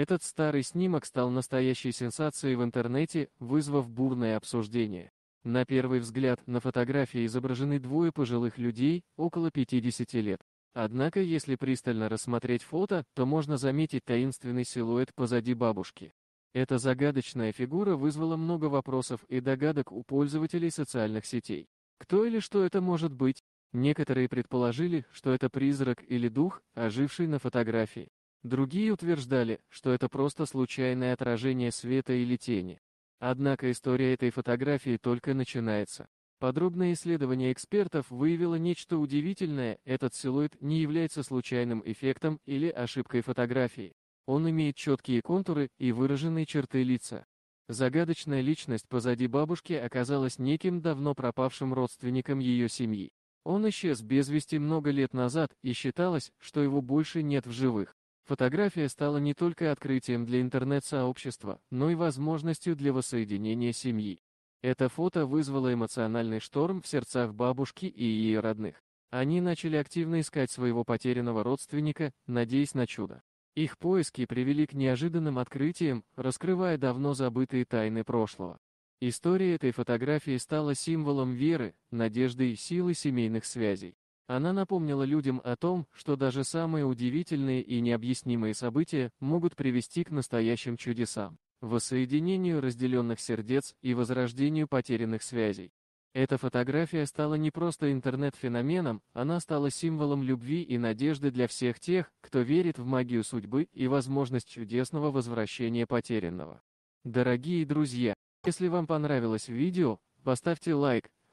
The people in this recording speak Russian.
Этот старый снимок стал настоящей сенсацией в интернете, вызвав бурное обсуждение. На первый взгляд, на фотографии изображены двое пожилых людей, около 50 лет. Однако, если пристально рассмотреть фото, то можно заметить таинственный силуэт позади бабушки. Эта загадочная фигура вызвала много вопросов и догадок у пользователей социальных сетей. Кто или что это может быть? Некоторые предположили, что это призрак или дух, оживший на фотографии. Другие утверждали, что это просто случайное отражение света или тени. Однако история этой фотографии только начинается. Подробное исследование экспертов выявило нечто удивительное, этот силуэт не является случайным эффектом или ошибкой фотографии. Он имеет четкие контуры и выраженные черты лица. Загадочная личность позади бабушки оказалась неким давно пропавшим родственником ее семьи. Он исчез без вести много лет назад и считалось, что его больше нет в живых. Фотография стала не только открытием для интернет-сообщества, но и возможностью для воссоединения семьи. Это фото вызвало эмоциональный шторм в сердцах бабушки и ее родных. Они начали активно искать своего потерянного родственника, надеясь на чудо. Их поиски привели к неожиданным открытиям, раскрывая давно забытые тайны прошлого. История этой фотографии стала символом веры, надежды и силы семейных связей. Она напомнила людям о том, что даже самые удивительные и необъяснимые события могут привести к настоящим чудесам, воссоединению разделенных сердец и возрождению потерянных связей. Эта фотография стала не просто интернет-феноменом, она стала символом любви и надежды для всех тех, кто верит в магию судьбы и возможность чудесного возвращения потерянного. Дорогие друзья, если вам понравилось видео, поставьте лайк,